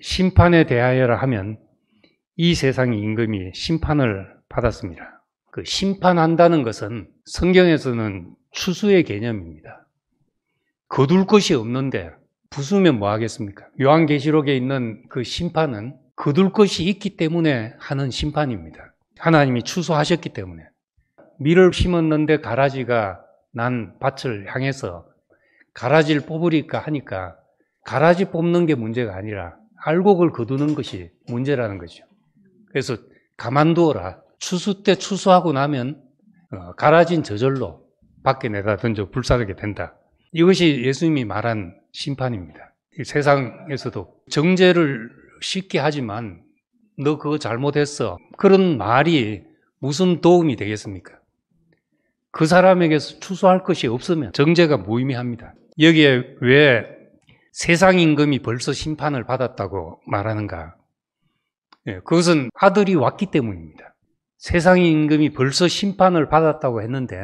심판에 대하여라 하면 이 세상 임금이 심판을 받았습니다. 그 심판한다는 것은 성경에서는 추수의 개념입니다. 거둘 것이 없는데 부수면 뭐 하겠습니까? 요한계시록에 있는 그 심판은 거둘 것이 있기 때문에 하는 심판입니다. 하나님이 추수하셨기 때문에 밀을 심었는데 가라지가 난 밭을 향해서 가라지를 뽑으니까 하니까 가라지 뽑는 게 문제가 아니라 알곡을 거두는 것이 문제라는 거죠. 그래서 가만두어라. 추수 때 추수하고 나면 어, 가라진 저절로 밖에 내다 던져 불사르게 된다. 이것이 예수님이 말한 심판입니다. 세상에서도 정죄를 쉽게 하지만 너 그거 잘못했어. 그런 말이 무슨 도움이 되겠습니까? 그 사람에게서 추수할 것이 없으면 정죄가 무의미합니다. 여기에 왜 세상 임금이 벌써 심판을 받았다고 말하는가? 예, 그것은 아들이 왔기 때문입니다. 세상 임금이 벌써 심판을 받았다고 했는데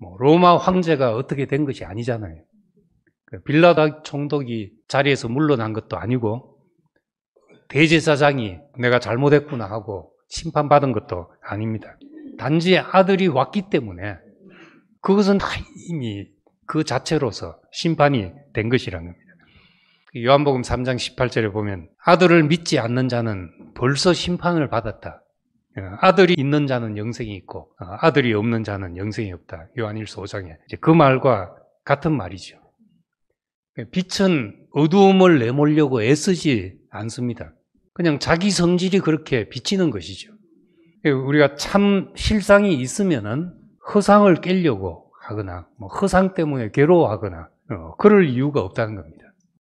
뭐 로마 황제가 어떻게 된 것이 아니잖아요. 그 빌라다 총독이 자리에서 물러난 것도 아니고 대제사장이 내가 잘못했구나 하고 심판받은 것도 아닙니다. 단지 아들이 왔기 때문에 그것은 이미 그 자체로서 심판이 된 것이라는 겁니다. 요한복음 3장 18절에 보면 아들을 믿지 않는 자는 벌써 심판을 받았다. 예, 아들이 있는 자는 영생이 있고 어, 아들이 없는 자는 영생이 없다. 요한일서 5장에 이제 그 말과 같은 말이죠. 예, 빛은 어두움을 내몰려고 애쓰지 않습니다. 그냥 자기 성질이 그렇게 비치는 것이죠. 예, 우리가 참 실상이 있으면은 허상을 깨려고 하거나 뭐 허상 때문에 괴로워하거나 어, 그럴 이유가 없다는 겁니다.